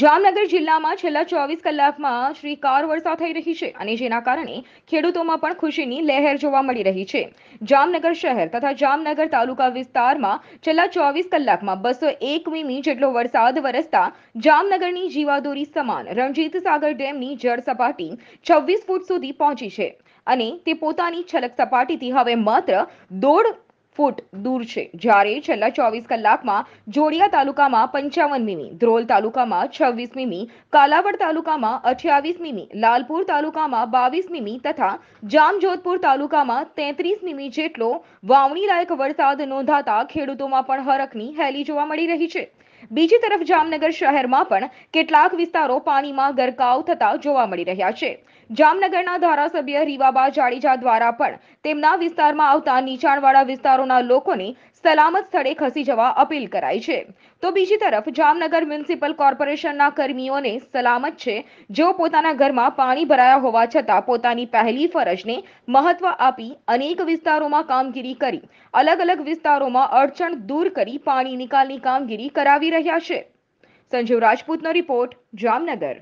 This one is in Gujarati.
જામનગર જિલ્લામાં છેલ્લા ચોવીસ કલાકમાં શ્રીકાર વર્ષા થઈ રહી છે અને જેના કારણે ખેડૂતોમાં પણ ખુશીની લહેર જોવા મળી રહી છે જામનગર શહેર તથા જામનગર તાલુકા વિસ્તારમાં છેલ્લા ચોવીસ કલાકમાં બસો એક મીમી જેટલો વરસાદ વરસતા જામનગરની જીવાદોરી સમાન રણજીત સાગર ડેમની જળ સપાટી છવ્વીસ ફૂટ સુધી પહોંચી છે અને તે પોતાની છલક સપાટીથી હવે માત્ર દોઢ ફૂટ દૂર છે જ્યારે છેલ્લા ચોવીસ કલાકમાં જોડિયા તાલુકામાં પંચાવન મીમી ધ્રોલ તાલુકામાં છવ્વીસ મીમી કાલાવડ તાલુકામાં અઠ્યાવીસ મીમી લાલપુર તાલુકામાં બાવીસ મીમી તથા જામજોધપુર તાલુકામાં તેત્રીસ મીમી જેટલો વાવણી લાયક વરસાદ નોંધાતા ખેડૂતોમાં પણ હરકની હેલી જોવા મળી રહી છે બીજી તરફ જામનગર શહેરમાં પણ કેટલાક વિસ્તારો પાણીમાં ગરકાવ થતા જોવા મળી રહ્યા છે જામનગરના ધારાસભ્ય રીવાબા જાડેજા દ્વારા પણ તેમના વિસ્તારમાં આવતા નીચાણવાળા વિસ્તારો વિસ્તારોના લોકોને સલામત સ્થળે ખસી જવા અપીલ કરાઈ છે તો બીજી તરફ જામનગર મ્યુનિસિપલ કોર્પોરેશનના કર્મીઓને સલામત છે જેઓ પોતાના ઘરમાં પાણી ભરાયા હોવા છતાં પોતાની પહેલી ફરજને મહત્વ આપી અનેક વિસ્તારોમાં કામગીરી કરી અલગ અલગ વિસ્તારોમાં અડચણ દૂર કરી પાણી નિકાલની કામગીરી કરાવી રહ્યા છે સંજીવ રાજપૂતનો રિપોર્ટ જામનગર